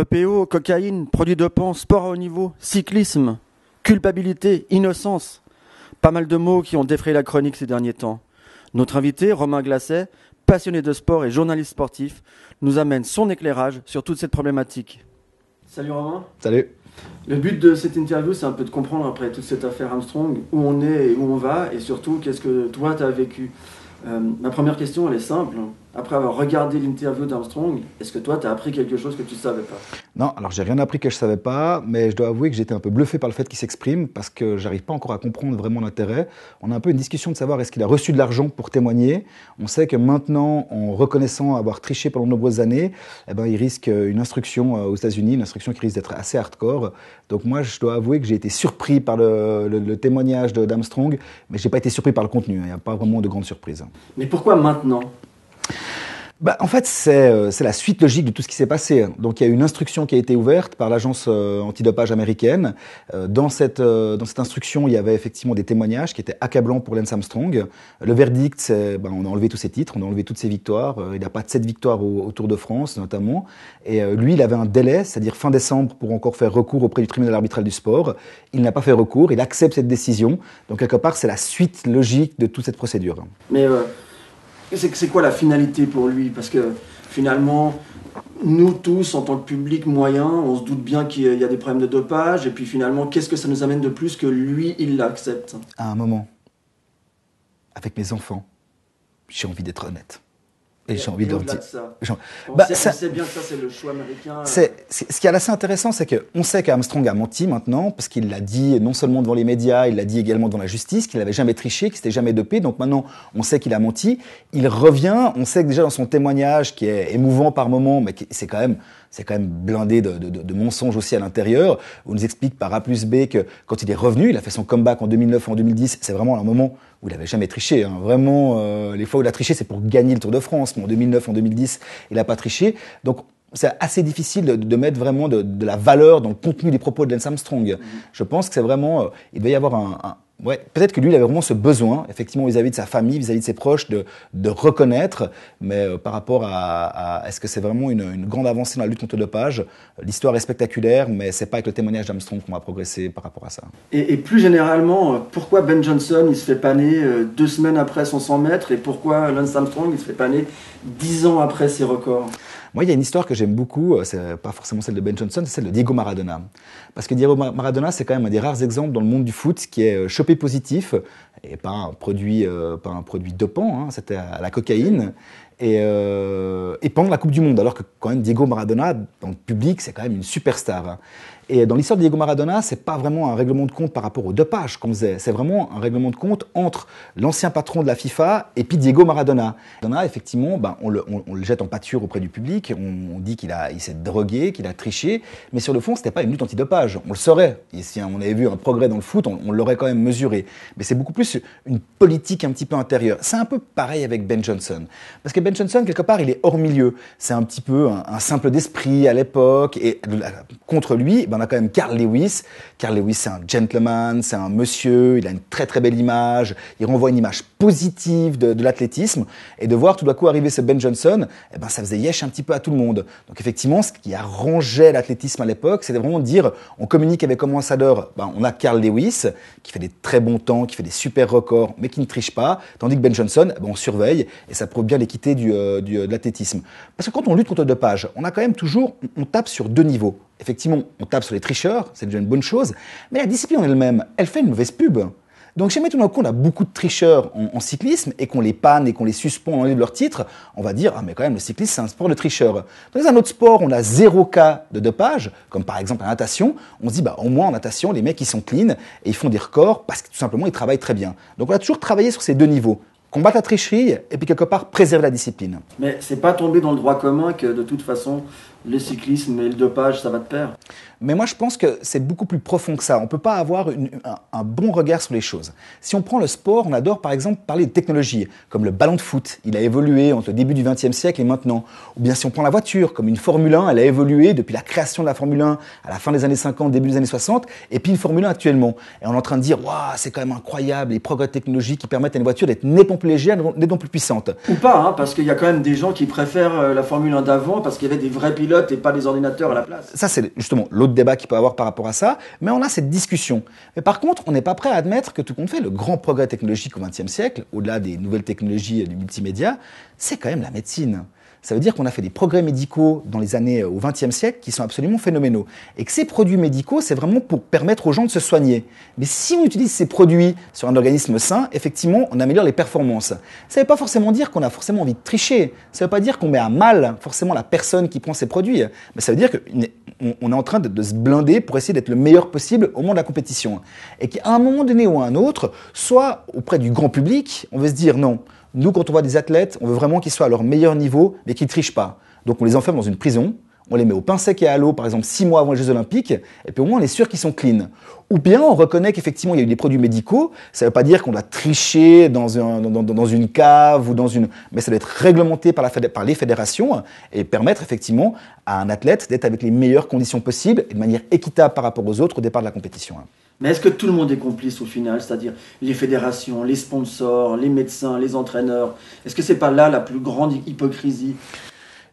EPO, cocaïne, produits de pan, sport à haut niveau, cyclisme, culpabilité, innocence. Pas mal de mots qui ont défrayé la chronique ces derniers temps. Notre invité, Romain Glacet, passionné de sport et journaliste sportif, nous amène son éclairage sur toute cette problématique. Salut Romain. Salut. Le but de cette interview, c'est un peu de comprendre après toute cette affaire Armstrong où on est et où on va, et surtout qu'est-ce que toi tu as vécu. Euh, ma première question, elle est simple après avoir regardé l'interview d'Armstrong, est-ce que toi, tu as appris quelque chose que tu ne savais pas Non, alors j'ai rien appris que je ne savais pas, mais je dois avouer que j'étais un peu bluffé par le fait qu'il s'exprime, parce que j'arrive pas encore à comprendre vraiment l'intérêt. On a un peu une discussion de savoir est-ce qu'il a reçu de l'argent pour témoigner. On sait que maintenant, en reconnaissant avoir triché pendant de nombreuses années, eh ben, il risque une instruction euh, aux États-Unis, une instruction qui risque d'être assez hardcore. Donc moi, je dois avouer que j'ai été surpris par le, le témoignage d'Armstrong, mais je n'ai pas été surpris par le contenu. Hein. Il n'y a pas vraiment de grande surprise. Hein. Mais pourquoi maintenant bah, en fait, euh, c'est la suite logique de tout ce qui s'est passé. Donc, il y a une instruction qui a été ouverte par l'agence euh, antidopage américaine. Euh, dans, cette, dans cette instruction, il y avait effectivement des témoignages qui étaient accablants pour Lance Armstrong. Le verdict, c'est bah, on a enlevé tous ses titres, on a enlevé toutes ses victoires. il n'a pas de sept victoires au, au, Tour de France, notamment. Et lui, il avait un délai, c'est-à-dire fin décembre, pour encore faire recours auprès du tribunal arbitral du sport. Il n'a pas fait recours, il accepte cette décision. Donc, quelque part, c'est la suite logique de toute cette procédure. Mais c'est quoi la finalité pour lui Parce que finalement, nous tous, en tant que public moyen, on se doute bien qu'il y a des problèmes de dopage, et puis finalement, qu'est-ce que ça nous amène de plus que lui, il l'accepte À un moment, avec mes enfants, j'ai envie d'être honnête. Et j'ai envie de ça... c'est le ce qui est assez intéressant, c'est qu'on sait qu'Armstrong a menti maintenant, parce qu'il l'a dit non seulement devant les médias, il l'a dit également dans la justice, qu'il n'avait jamais triché, qu'il s'était jamais dopé. Donc maintenant, on sait qu'il a menti. Il revient. On sait que déjà dans son témoignage, qui est émouvant par moments, mais c'est quand même c'est quand même blindé de, de, mensonges aussi à l'intérieur. On nous explique par A plus B que quand il est revenu, il a fait son comeback en 2009 en 2010, c'est vraiment un moment où il n'avait jamais triché. Hein. Vraiment, euh, les fois où il a triché, c'est pour gagner le Tour de France. Mais en 2009, en 2010, il n'a pas triché. Donc, c'est assez difficile de, mettre vraiment de, la valeur dans le contenu des propos de Lance Armstrong. Mm-hmm. Je pense que c'est vraiment, euh, il devait y avoir un Ouais, peut-être que lui, il avait vraiment ce besoin, effectivement, vis-à-vis de sa famille, vis-à-vis de ses proches, de, de reconnaître, mais euh, par rapport à, est-ce que c'est vraiment une, une, grande avancée dans la lutte contre le dopage L'histoire est spectaculaire, mais c'est pas avec le témoignage d'Armstrong qu'on va progresser par rapport à ça. Et, et, plus généralement, euh, pourquoi Ben Johnson, il se fait paner euh, deux semaines après son 100 mètres, et pourquoi Lance Armstrong, il se fait paner dix ans après ses records moi, il y a une histoire que j'aime beaucoup, euh, c'est pas forcément celle de Ben Johnson, c'est celle de Diego Maradona. Parce que Diego Maradona, c'est quand même un des rares exemples dans le monde du foot qui est euh, chopé positif, et pas un produit, euh, pas un produit dopant, hein, c'était à la cocaïne, et, euh, pendant la Coupe du Monde, alors que quand même Diego Maradona, dans le public, c'est quand même une superstar. Hein. Et dans l'histoire de Diego Maradona, c'est pas vraiment un règlement de compte par rapport au dopage qu'on faisait. C'est vraiment un règlement de compte entre l'ancien patron de la FIFA et puis Diego Maradona. Maradona, effectivement, ben, on, le, jette en pâture auprès du public. On, dit qu'il a, il s'est drogué, qu'il a triché. Mais sur le fond, c'était pas une lutte anti-dopage. On le saurait. Et si on avait vu un progrès dans le foot, on, l'aurait quand même mesuré. Mais c'est beaucoup plus une politique un petit peu intérieure. C'est un peu pareil avec Ben Johnson. Parce que Ben Johnson, quelque part, il est hors milieu. C'est un petit peu un, simple d'esprit à l'époque. Et contre lui, ben, on a quand même Carl Lewis. Carl Lewis, c'est un gentleman, c'est un monsieur, il a une très très belle image, il renvoie une image positive de, l'athlétisme. Et de voir tout d'un coup arriver ce Ben Johnson, eh ben, ça faisait yesh un petit peu à tout le monde. Donc effectivement, ce qui arrangeait l'athlétisme à l'époque, c'était vraiment de dire, on communique avec comme ambassadeur, ben, on a Carl Lewis, qui fait des très bons temps, qui fait des super records, mais qui ne triche pas, tandis que Ben Johnson, eh ben, on surveille, et ça prouve bien l'équité du, euh, euh, de l'athlétisme. Parce que quand on lutte contre le dopage, on a quand même toujours, on tape sur deux niveaux. Effectivement, on tape sur les tricheurs, c'est déjà une bonne chose, mais la discipline en elle-même, elle fait une mauvaise pub. Donc, jamais tout d'un coup, on a beaucoup de tricheurs en, cyclisme et qu'on les panne et qu'on les suspend en de leur titre, on va dire, ah, mais quand même, le cyclisme, c'est un sport de tricheurs. Dans un autre sport, on a zéro cas de dopage, comme par exemple la natation, on se dit, bah, au moins en natation, les mecs, ils sont clean et ils font des records parce que tout simplement, ils travaillent très bien. Donc, on a toujours travaillé sur ces deux niveaux. Combattre la tricherie et puis quelque part préserver la discipline. Mais c'est pas tomber dans le droit commun que de toute façon le cyclisme et le dopage, ça va de pair. Mais moi, je pense que c'est beaucoup plus profond que ça. On ne peut pas avoir un, bon regard sur les choses. Si on prend le sport, on adore par exemple parler de technologie, comme le ballon de foot. Il a évolué entre le début du XXe siècle et maintenant. Ou bien si on prend la voiture, comme une Formule 1, elle a évolué depuis la création de la Formule 1 à la fin des années 50, début des années 60, et puis une Formule 1 actuellement. Et on est en train de dire, waouh, c'est quand même incroyable les progrès technologiques qui permettent à une voiture d'être nettement plus légère, nettement plus puissante. Ou pas, hein, parce qu'il y a quand même des gens qui préfèrent euh, la Formule 1 d'avant parce qu'il y avait des vrais pilotes et pas des ordinateurs à la place. Ça, c'est justement l'autre débat qu'il peut avoir par rapport à ça, mais on a cette discussion. Mais par contre, on n'est pas prêt à admettre que tout compte fait, le grand progrès technologique au XXe siècle, au-delà des nouvelles technologies et du multimédia, c'est quand même la médecine ça veut dire qu'on a fait des progrès médicaux dans les années euh, au XXe siècle qui sont absolument phénoménaux. Et que ces produits médicaux, c'est vraiment pour permettre aux gens de se soigner. Mais si on utilise ces produits sur un organisme sain, effectivement, on améliore les performances. Ça ne veut pas forcément dire qu'on a forcément envie de tricher. Ça ne veut pas dire qu'on met à mal forcément la personne qui prend ces produits. Mais ça veut dire qu'on est en train de, se blinder pour essayer d'être le meilleur possible au moment de la compétition. Et qu'à un moment donné ou à un autre, soit auprès du grand public, on veut se dire non nous, quand on voit des athlètes, on veut vraiment qu'ils soient à leur meilleur niveau, mais qu'ils ne trichent pas. Donc on les enferme dans une prison, on les met au pain sec et à l'eau, par exemple six mois avant les Jeux Olympiques, et puis au moins on est sûr qu'ils sont clean. Ou bien on reconnaît qu'effectivement il y a eu des produits médicaux, ça ne veut pas dire qu'on doit tricher dans, une cave ou dans une... Mais ça doit être réglementé par, les fédérations et permettre effectivement à un athlète d'être avec les meilleures conditions possibles et de manière équitable par rapport aux autres au départ de la compétition. Hein. Mais est-ce que tout le monde est complice au final, c'est-à-dire les fédérations, les sponsors, les médecins, les entraîneurs Est-ce que n'est pas là la plus grande hypocrisie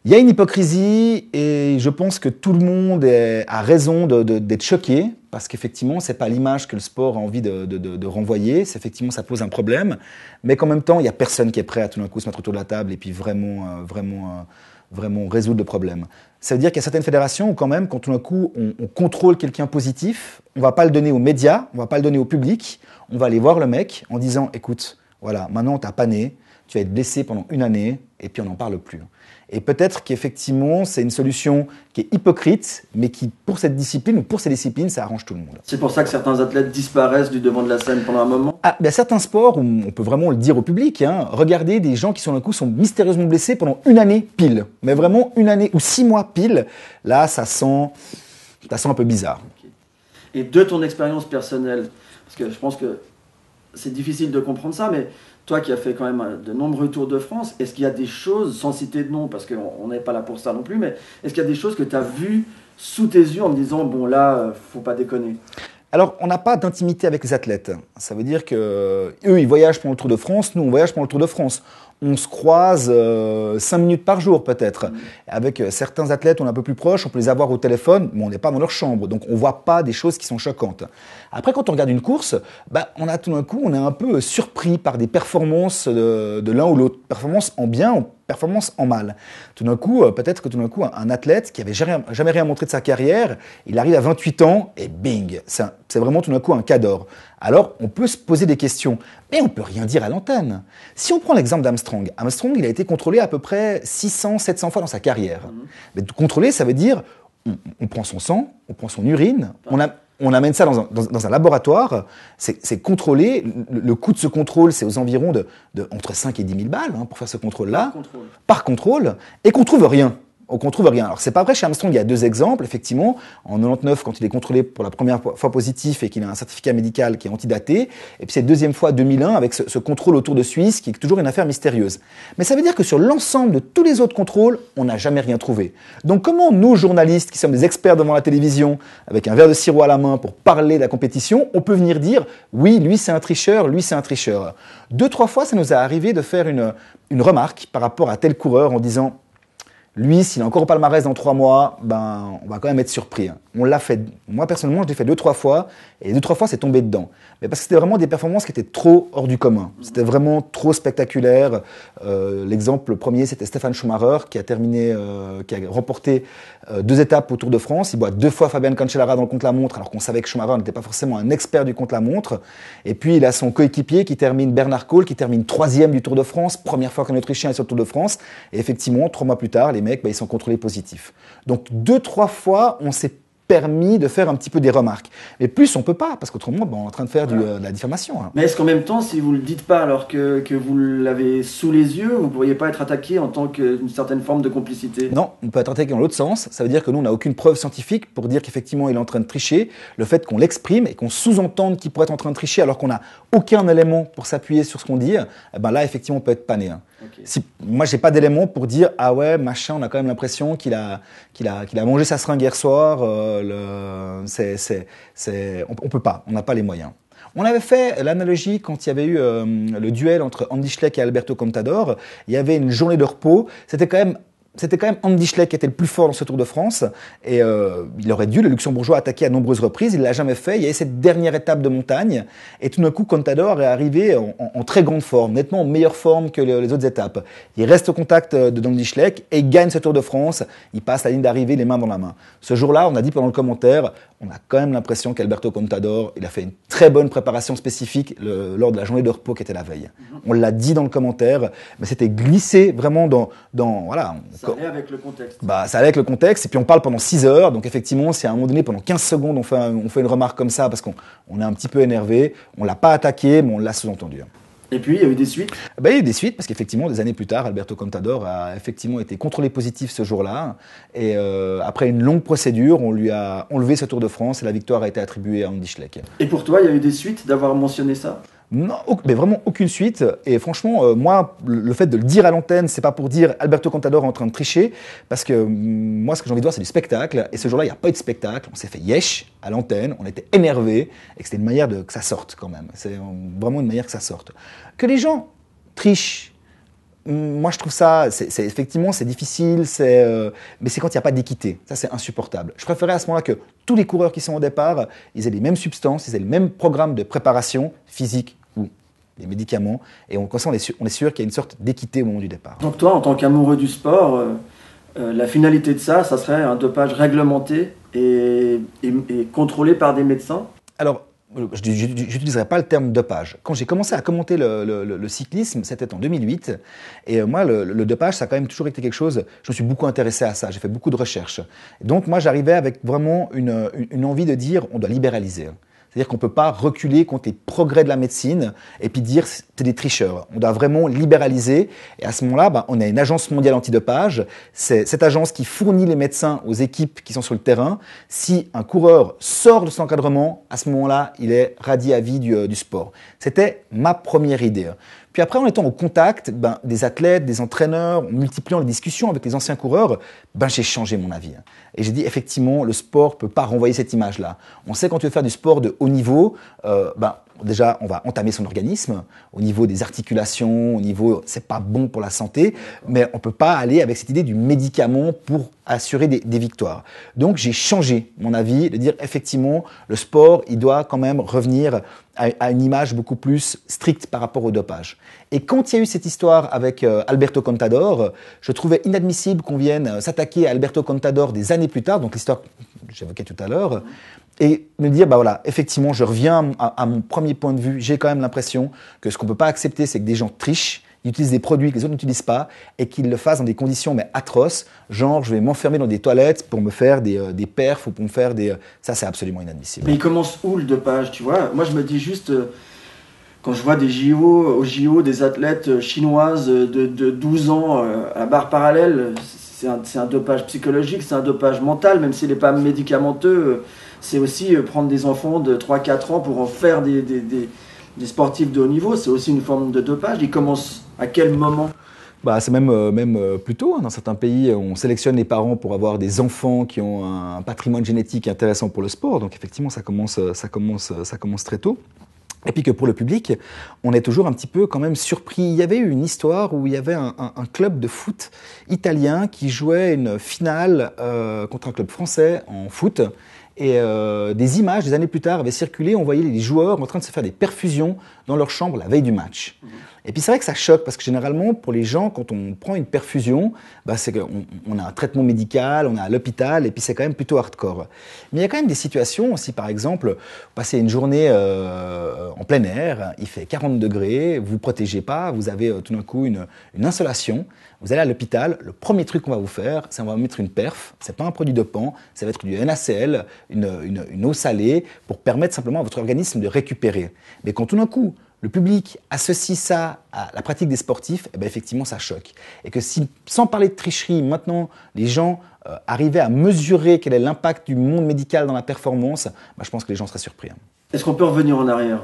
il y a une hypocrisie et je pense que tout le monde a raison d'être choqué parce qu'effectivement, ce n'est pas l'image que le sport a envie de, renvoyer. effectivement, ça pose un problème, mais qu'en même temps, il y a personne qui est prêt à tout d'un coup se mettre autour de la table et puis vraiment, euh, vraiment, euh, vraiment résoudre le problème. Ça veut dire qu'il y a certaines fédérations où quand même, quand tout d'un coup, on, on contrôle quelqu'un positif, on va pas le donner aux médias, on va pas le donner au public, on va aller voir le mec en disant, écoute, voilà, maintenant tu t'as pané, tu vas être blessé pendant une année et puis on n'en parle plus. Et peut-être qu'effectivement, c'est une solution qui est hypocrite, mais qui, pour cette discipline ou pour ces disciplines, ça arrange tout le monde. C'est pour ça que certains athlètes disparaissent du devant de la scène pendant un moment Ah, ben certains sports, où on peut vraiment le dire au public, hein, regardez des gens qui, sur un coup, sont mystérieusement blessés pendant une année pile. Mais vraiment une année ou six mois pile. Là, ça sent, ça sent un peu bizarre. Et de ton expérience personnelle, parce que je pense que c'est difficile de comprendre ça, mais toi qui as fait quand même euh, de nombreux tours de France, est-ce qu'il y a des choses, sans citer de nom, parce qu'on n'est pas là pour ça non plus, mais est-ce qu'il y a des choses que tu as vues sous tes yeux en me disant, bon là, euh, faut pas déconner alors, on n'a pas d'intimité avec les athlètes. Ça veut dire que eux, ils voyagent pendant le Tour de France, nous, on voyage pour le Tour de France on se croise euh, cinq minutes par jour peut-être. Avec euh, certains athlètes, on est un peu plus proche, on peut les avoir au téléphone, mais on n'est pas dans leur chambre, donc on ne voit pas des choses qui sont choquantes. Après, quand on regarde une course, bah, on a tout d'un coup, on est un peu surpris par des performances de, l'un ou l'autre, Performance en bien performance en mal. Tout d'un coup, euh, peut-être que tout d'un coup, un athlète qui avait jamais rien montré de sa carrière, il arrive à 28 ans et bing, c'est vraiment tout d'un coup un cas d'or. Alors, on peut se poser des questions, mais on peut rien dire à l'antenne. Si on prend l'exemple d'Armstrong, Armstrong, il a été contrôlé à peu près 600, 700 fois dans sa carrière. Mhm. Mais contrôler, ça veut dire on, prend son sang, on prend son urine, on a on amène ça dans un, laboratoire, c'est contrôlé. Le, coût de ce contrôle, c'est aux environs de, entre 5 et 10 000 balles hein, pour faire ce contrôle-là, par contrôle, par contrôle et qu'on trouve rien ne trouve rien. Alors c'est pas vrai chez Armstrong, il y a deux exemples effectivement. En 99, quand il est contrôlé pour la première fois positif et qu'il a un certificat médical qui est antidaté, et puis cette deuxième fois 2001 avec ce, contrôle autour de Suisse qui est toujours une affaire mystérieuse. Mais ça veut dire que sur l'ensemble de tous les autres contrôles, on n'a jamais rien trouvé. Donc comment nous journalistes qui sommes des experts devant la télévision avec un verre de sirop à la main pour parler de la compétition, on peut venir dire oui, lui c'est un tricheur, lui c'est un tricheur. Deux trois fois, ça nous a arrivé de faire une une remarque par rapport à tel coureur en disant lui, s'il est encore au palmarès dans trois mois, ben, on va quand même être surpris. Hein. On l'a fait, moi personnellement, je l'ai fait deux, trois fois, et deux, trois fois, c'est tombé dedans. Mais parce que c'était vraiment des performances qui étaient trop hors du commun. C'était vraiment trop spectaculaire. Euh, L'exemple premier, c'était Stéphane Schumacher, qui a terminé, euh, qui a remporté euh, deux étapes au Tour de France. Il boit deux fois Fabian Cancellara dans le compte la montre alors qu'on savait que Schumacher n'était pas forcément un expert du compte la montre Et puis, il a son coéquipier qui termine Bernard Kohl, qui termine troisième du Tour de France, première fois qu'un Autrichien est sur le Tour de France. Et effectivement, trois mois plus tard, les bah, ils sont contrôlés positifs. Donc deux, trois fois, on s'est permis de faire un petit peu des remarques. Mais plus, on peut pas, parce qu'autrement, bah, on est en train de faire euh, de la diffamation. Hein. Mais est-ce qu'en même temps, si vous le dites pas alors que, vous l'avez sous les yeux, vous pourriez pas être attaqué en tant qu'une certaine forme de complicité Non, on peut être attaqué dans l'autre sens. Ça veut dire que nous, on n'a aucune preuve scientifique pour dire qu'effectivement, il est en train de tricher. Le fait qu'on l'exprime et qu'on sous-entende qu'il pourrait être en train de tricher alors qu'on n'a aucun élément pour s'appuyer sur ce qu'on dit, eh ben là, effectivement, on peut être pané. Hein. Si, moi, j'ai pas d'éléments pour dire ah ouais, machin, on a quand même l'impression qu'il a, qu'il a, qu'il a mangé sa seringue hier soir. Euh, c'est, c'est, c'est, on, peut pas, on n'a pas les moyens. On avait fait l'analogie quand il y avait eu euh, le duel entre Andy Schleck et Alberto Contador. Il y avait une journée de repos. C'était quand même c'était quand même Andy Schleck qui était le plus fort dans ce Tour de France. Et euh, il aurait dû, le Luxembourgeois, attaquer à nombreuses reprises. Il ne l'a jamais fait. Il y avait cette dernière étape de montagne. Et tout d'un coup, Contador est arrivé en, très grande forme, nettement en meilleure forme que les, autres étapes. Il reste au contact euh, de Andy Schleck et il gagne ce Tour de France. Il passe la ligne d'arrivée les mains dans la main. Ce jour-là, on a dit pendant le commentaire, on a quand même l'impression qu'Alberto Contador, il a fait une très bonne préparation spécifique lors de la journée de repos qui était la veille. On l'a dit dans le commentaire, mais c'était glissé vraiment dans, dans voilà, ça allait avec le contexte. Bah, ça allait avec le contexte. Et puis on parle pendant 6 heures. Donc effectivement, si à un moment donné, pendant 15 secondes, on fait, une remarque comme ça parce qu'on est un petit peu énervé, on l'a pas attaqué, mais on l'a sous-entendu. Hein. Et puis, il y a eu des suites ah bah, Il y a eu des suites, parce qu'effectivement, des années plus tard, Alberto Contador a effectivement été contrôlé positif ce jour-là. Et euh, après une longue procédure, on lui a enlevé ce Tour de France et la victoire a été attribuée à Andy Schleck. Et pour toi, il y a eu des suites d'avoir mentionné ça non, mais vraiment aucune suite. Et franchement, euh, moi, le fait de le dire à l'antenne, c'est pas pour dire Alberto Contador est en train de tricher, parce que mm, moi, ce que j'ai envie de voir, c'est du spectacle. Et ce jour-là, il n'y a pas eu de spectacle. On s'est fait yesh à l'antenne, on était énervé, et c'était une manière de, que ça sorte quand même. C'est euh, vraiment une manière que ça sorte. Que les gens trichent. Mm, moi, je trouve ça, effectivement, c'est difficile, euh, mais c'est quand il n'y a pas d'équité. Ça, c'est insupportable. Je préférais à ce moment-là que tous les coureurs qui sont au départ, ils aient les mêmes substances, ils aient le même programme de préparation physique, des médicaments. Et on, on est sûr, qu'il y a une sorte d'équité au moment du départ. Donc toi, en tant qu'amoureux du sport, euh, euh, la finalité de ça, ça serait un dopage réglementé et, contrôlé par des médecins Alors, je n'utiliserai pas le terme dopage. Quand j'ai commencé à commenter le, cyclisme, c'était en 2008. Et euh, moi, le, dopage, ça a quand même toujours été quelque chose. Je me suis beaucoup intéressé à ça. J'ai fait beaucoup de recherches. Donc, moi, j'arrivais avec vraiment une, envie de dire on doit libéraliser. C'est-à-dire qu'on ne peut pas reculer contre les progrès de la médecine et puis dire c'est des tricheurs. On doit vraiment libéraliser. Et à ce moment-là, bah, on a une agence mondiale antidopage. C'est cette agence qui fournit les médecins aux équipes qui sont sur le terrain. Si un coureur sort de son encadrement, à ce moment-là, il est radié à vie du, euh, du sport. C'était ma première idée. Puis après, en étant au contact ben, des athlètes, des entraîneurs, en multipliant les discussions avec les anciens coureurs, ben, j'ai changé mon avis. Hein. Et j'ai dit, effectivement, le sport ne peut pas renvoyer cette image-là. On sait quand tu veux faire du sport de haut niveau, euh, ben, déjà, on va entamer son organisme au niveau des articulations, au niveau, c'est pas bon pour la santé, mais on peut pas aller avec cette idée du médicament pour assurer des, victoires. Donc, j'ai changé mon avis de dire effectivement, le sport, il doit quand même revenir à, une image beaucoup plus stricte par rapport au dopage. Et quand il y a eu cette histoire avec euh, Alberto Contador, je trouvais inadmissible qu'on vienne euh, s'attaquer à Alberto Contador des années plus tard, donc l'histoire que j'évoquais tout à l'heure, et me dire, bah voilà, effectivement, je reviens à, mon premier point de vue, j'ai quand même l'impression que ce qu'on ne peut pas accepter, c'est que des gens trichent, ils utilisent des produits que les autres n'utilisent pas, et qu'ils le fassent dans des conditions mais atroces, genre je vais m'enfermer dans des toilettes pour me faire des, euh, perfs ou pour me faire des... Euh, ça, c'est absolument inadmissible. Mais il commence où le deux pages, tu vois Moi, je me dis juste... Euh, quand je vois des JO, aux JO, des athlètes chinoises de, de 12 ans à barre parallèle, c'est un, dopage psychologique, c'est un dopage mental, même s'il n'est pas médicamenteux. Euh, c'est aussi euh, prendre des enfants de 3-4 ans pour en faire des, sportifs de haut niveau. C'est aussi une forme de dopage. Ils commencent à quel moment bah, c'est même, euh, même plus tôt. Hein. Dans certains pays, on sélectionne les parents pour avoir des enfants qui ont un patrimoine génétique intéressant pour le sport. Donc effectivement, ça commence très tôt. Et puis que pour le public, on est toujours un petit peu quand même surpris. Il y avait une histoire où il y avait un, club de foot italien qui jouait une finale euh, contre un club français en foot. Et euh, des images, des années plus tard, avaient circulé. On voyait les joueurs en train de se faire des perfusions dans leur chambre la veille du match. Et puis c'est vrai que ça choque parce que généralement, pour les gens, quand on prend une perfusion, bah, c'est qu'on a un traitement médical, on est à l'hôpital, et puis c'est quand même plutôt hardcore. Mais il y a quand même des situations, aussi, par exemple, vous passez une journée euh, en plein air, il fait 40 degrés, vous ne vous protégez pas, vous avez euh, tout d'un coup une, une insolation. Vous allez à l'hôpital, le premier truc qu'on va vous faire, c'est qu'on va vous mettre une perf. n'est pas un produit de pan, ça va être du NaCl, une, eau salée, pour permettre simplement à votre organisme de récupérer. Mais quand tout d'un coup, le public associe ça à la pratique des sportifs, eh ben, effectivement, ça choque. Et que si, sans parler de tricherie, maintenant, les gens euh, arrivaient à mesurer quel est l'impact du monde médical dans la performance, bah, je pense que les gens seraient surpris. Hein. Est-ce qu'on peut revenir en arrière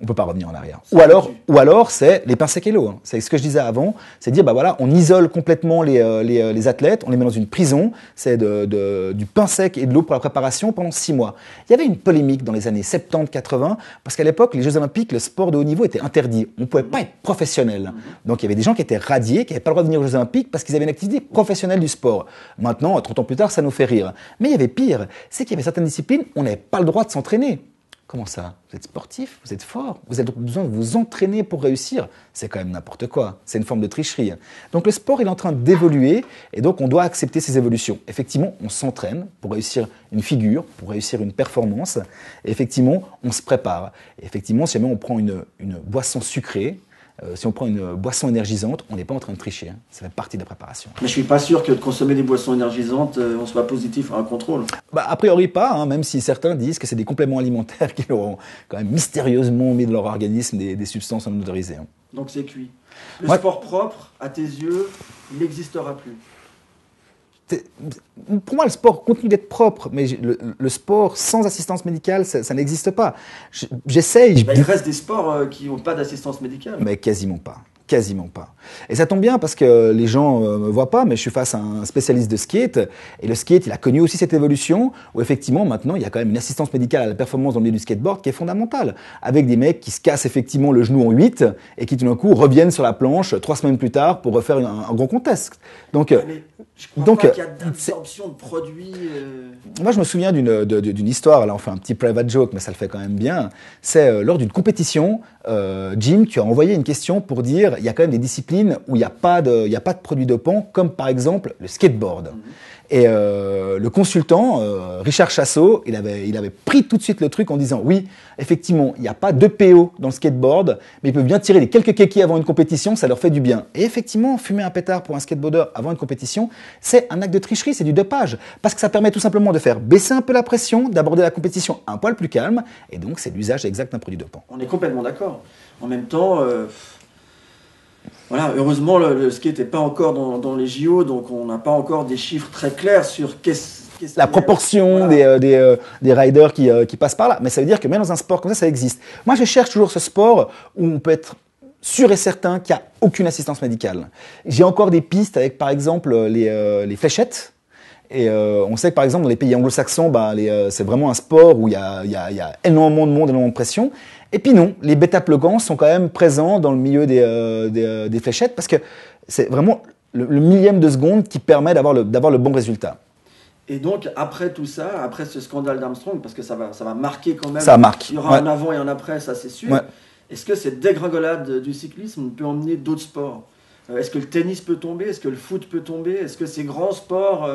on peut pas revenir en arrière. Ou alors, ou alors c'est les secs et l'eau. C'est ce que je disais avant, c'est dire bah voilà, on isole complètement les, euh, euh, les, athlètes, on les met dans une prison, c'est de, du pain sec et de l'eau pour la préparation pendant six mois. Il y avait une polémique dans les années 70-80 parce qu'à l'époque, les Jeux Olympiques, le sport de haut niveau était interdit. On pouvait pas être professionnel. Donc il y avait des gens qui étaient radiés, qui n'avaient pas le droit de venir aux Jeux Olympiques parce qu'ils avaient une activité professionnelle du sport. Maintenant, 30 ans plus tard, ça nous fait rire. Mais il y avait pire, c'est qu'il y avait certaines disciplines, on n'avait pas le droit de s'entraîner. Comment ça Vous êtes sportif, vous êtes fort, vous avez donc besoin de vous entraîner pour réussir. C'est quand même n'importe quoi, c'est une forme de tricherie. Hein. Donc le sport, est en train d'évoluer et donc on doit accepter ces évolutions. Effectivement, on s'entraîne pour réussir une figure, pour réussir une performance. effectivement, on se prépare. effectivement, si jamais on prend une boisson sucrée, euh, si on prend une boisson énergisante, on n'est pas en train de tricher. c'est hein. Ça partie de la préparation. Mais je suis pas sûr que de consommer des boissons énergisantes, euh, on soit positif à un contrôle. Bah, a priori pas, hein, même si certains disent que c'est des compléments alimentaires qui auront quand même mystérieusement mis de leur organisme des, substances non autorisées. Hein. Donc c'est cuit. Le sport propre, à tes yeux, n'existera plus pour moi, le sport continue d'être propre, mais le, sport sans assistance médicale, ça, n'existe pas. J'essaye. Je, il reste des sports euh, qui n'ont pas d'assistance médicale. Mais quasiment pas quasiment pas. Et ça tombe bien parce que les gens euh, me voient pas, mais je suis face à un spécialiste de skate. Et le skate, il a connu aussi cette évolution où effectivement, maintenant, il y a quand même une assistance médicale à la performance dans le milieu du skateboard qui est fondamentale. Avec des mecs qui se cassent effectivement le genou en 8 et qui tout d'un coup reviennent sur la planche trois semaines plus tard pour refaire un, grand contest. Donc, euh, donc, euh, y a d'absorption de produits. Moi, je me souviens d'une, histoire. Là, on fait un petit private joke, mais ça le fait quand même bien. C'est lors d'une compétition, Jim, tu as envoyé une question pour dire il y a quand même des disciplines où il n'y a, pas de, produit de comme par exemple le skateboard. Mhm. Et euh, le consultant, euh, Richard Chassot, il avait, pris tout de suite le truc en disant oui, effectivement, il n'y a pas de PO dans le skateboard, mais ils peuvent bien tirer les quelques kékis avant une compétition, ça leur fait du bien. Et effectivement, fumer un pétard pour un skateboarder avant une compétition, c'est un acte de tricherie, c'est du dopage, parce que ça permet tout simplement de faire baisser un peu la pression, d'aborder la compétition un poil plus calme, et donc c'est l'usage exact d'un produit dopant. On est complètement d'accord. En même temps... Euh, voilà, heureusement, le, qui n'était pas encore dans, les JO, donc on n'a pas encore des chiffres très clairs sur la proportion euh, euh, des, riders euh, qui, passent par là. Mais ça veut dire que même dans un sport comme ça, ça existe. Moi, je cherche toujours ce sport où on peut être sûr et certain qu'il n'y a aucune assistance médicale. J'ai encore des pistes avec, par exemple, les, fléchettes. Et on sait que par exemple dans les pays anglo-saxons, bah, c'est vraiment un sport où il y a, énormément de monde, énormément de pression. Et puis non, les bêta plogans sont quand même présents dans le milieu des, euh, euh, fléchettes parce que c'est vraiment le, millième de seconde qui permet d'avoir le, le bon résultat. Et donc, après tout ça, après ce scandale d'Armstrong, parce que ça va, ça va marquer quand même. Ça marque. Il y aura un avant et un après, ça c'est sûr. Est-ce que cette dégringolade du cyclisme peut emmener d'autres sports euh, Est-ce que le tennis peut tomber Est-ce que le foot peut tomber Est-ce que ces grands sports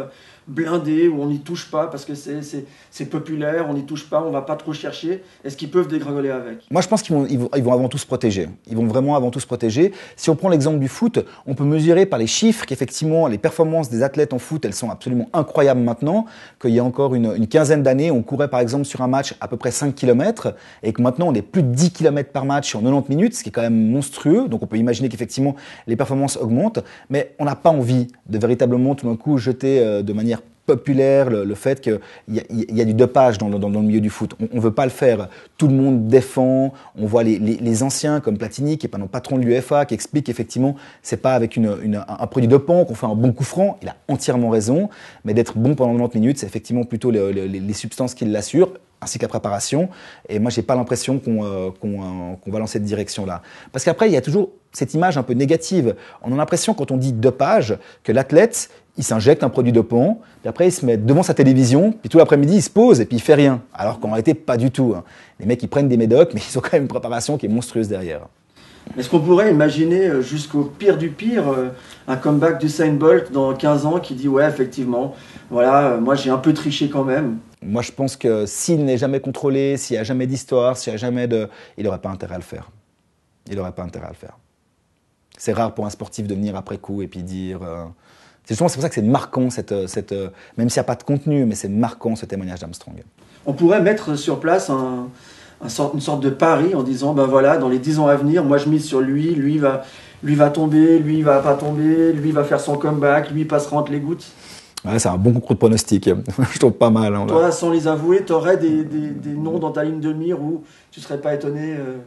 blindés où on n'y touche pas parce que c'est populaire, on n'y touche pas, on va pas trop chercher Est-ce qu'ils peuvent dégringoler avec Moi, je pense qu'ils vont, ils vont, avant tout se protéger. Ils vont vraiment avant tout se protéger. Si on prend l'exemple du foot, on peut mesurer par les chiffres qu'effectivement, les performances des athlètes en foot, elles sont absolument incroyables maintenant. Qu'il y a encore une, une quinzaine d'années, on courait par exemple sur un match à peu près 5 km et que maintenant, on est plus de 10 km par match en 90 minutes, ce qui est quand même monstrueux. Donc, on peut imaginer qu'effectivement, les performances augmentent. Mais on n'a pas envie de véritablement tout d'un coup jeter euh, de manière populaire, le, fait qu'il y, y, a du dopage dans le, dans, le milieu du foot. On ne veut pas le faire. Tout le monde défend. On voit les, les, les anciens comme Platini, qui est non patron de l'UEFA, qui explique effectivement c'est pas avec une, une, un, produit produit dopant qu'on fait un bon coup franc. Il a entièrement raison. Mais d'être bon pendant 90 minutes, c'est effectivement plutôt les, les substances qui l'assurent ainsi que la préparation. Et moi, j'ai pas l'impression euh, euh, qu'on va dans cette direction-là. Parce qu'après, il y a toujours cette image un peu négative. On a l'impression, quand on dit dopage, que l'athlète, il s'injecte un produit dopant, puis après il se met devant sa télévision, puis tout l'après-midi il se pose et puis il fait rien. Alors qu'en réalité, pas du tout. Hein. Les mecs ils prennent des médocs, mais ils ont quand même une préparation qui est monstrueuse derrière. Est-ce qu'on pourrait imaginer euh, jusqu'au pire du pire euh, un comeback du Saint Bolt dans 15 ans qui dit ouais effectivement, voilà, euh, moi j'ai un peu triché quand même Moi je pense que s'il n'est jamais contrôlé, s'il n'y a jamais d'histoire, s'il n'y a jamais de... Il n'aurait pas intérêt à le faire. Il n'aurait pas intérêt à le faire. C'est rare pour un sportif de venir après coup et puis dire... C'est justement pour ça que c'est marquant, cette, euh, cette euh, même s'il n'y a pas de contenu, mais c'est marquant ce témoignage d'Armstrong. On pourrait mettre sur place un, une sorte de pari en disant, ben voilà, dans les 10 ans à venir, moi je mise sur lui, lui va, lui va tomber, lui va pas tomber, lui va faire son comeback, lui passera entre les gouttes. Ouais, c'est un bon concours de pronostic, hein. je trouve pas mal. Hein, Toi, sans les avouer, tu aurais des, des, noms dans ta ligne de mire où tu serais pas étonné euh,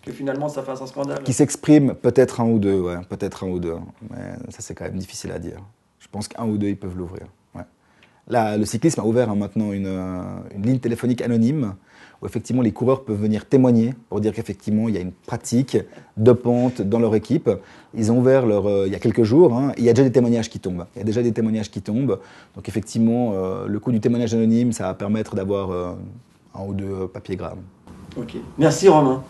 que finalement ça fasse un scandale. Qui s'exprime peut-être un ou deux, ouais, peut-être un ou deux, hein. mais ça c'est quand même difficile à dire. Je pense qu'un ou deux, ils peuvent l'ouvrir. Là, le cyclisme a ouvert hein, maintenant euh, une, ligne téléphonique anonyme où effectivement les coureurs peuvent venir témoigner pour dire qu'effectivement il y a une pratique de pente dans leur équipe. Ils ont ouvert leur, euh, il y a quelques jours, hein, il y a déjà des témoignages qui tombent. Il y a déjà des témoignages qui tombent. Donc effectivement, euh, le coût du témoignage anonyme, ça va permettre d'avoir un ou deux papiers gras. Ok. Merci Romain.